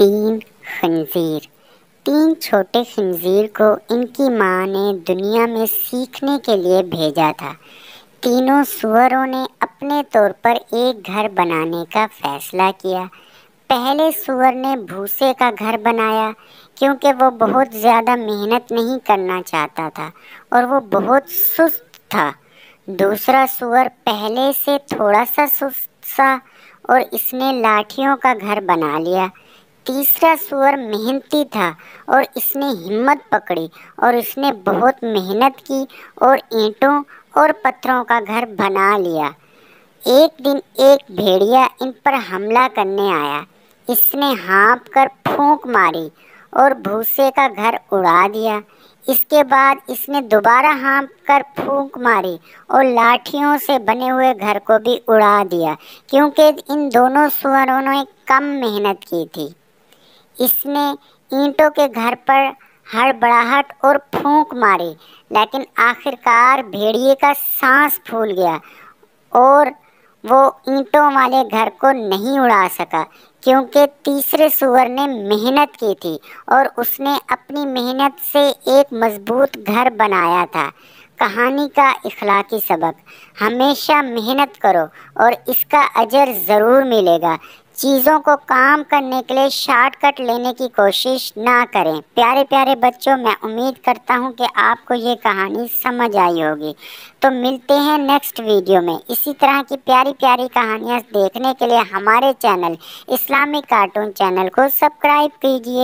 तीन खंजीर तीन छोटे खंजीर को इनकी माँ ने दुनिया में सीखने के लिए भेजा था तीनों सुअरों ने अपने तौर पर एक घर बनाने का फैसला किया पहले सुअर ने भूसे का घर बनाया क्योंकि वो बहुत ज़्यादा मेहनत नहीं करना चाहता था और वो बहुत सुस्त था दूसरा सुअर पहले से थोड़ा सा सुस्त सा और इसने लाठियों का घर बना लिया तीसरा सुअर मेहनती था और इसने हिम्मत पकड़ी और इसने बहुत मेहनत की और ईंटों और पत्थरों का घर बना लिया एक दिन एक भेड़िया इन पर हमला करने आया इसने हाँप कर फूंक मारी और भूसे का घर उड़ा दिया इसके बाद इसने दोबारा हाँप कर फूंक मारी और लाठियों से बने हुए घर को भी उड़ा दिया क्योंकि इन दोनों सुअरों ने कम मेहनत की थी इसने ईंटों के घर पर हड़बड़ाहट और फूंक मारी लेकिन आखिरकार भेड़िए का सांस फूल गया और वो ईंटों वाले घर को नहीं उड़ा सका क्योंकि तीसरे सुअर ने मेहनत की थी और उसने अपनी मेहनत से एक मजबूत घर बनाया था कहानी का इखलाकी सबक हमेशा मेहनत करो और इसका अजर ज़रूर मिलेगा चीज़ों को काम करने के लिए शॉर्टकट लेने की कोशिश ना करें प्यारे प्यारे बच्चों मैं उम्मीद करता हूं कि आपको ये कहानी समझ आई होगी तो मिलते हैं नेक्स्ट वीडियो में इसी तरह की प्यारी प्यारी कहानियां देखने के लिए हमारे चैनल इस्लामिक कार्टून चैनल को सब्सक्राइब कीजिए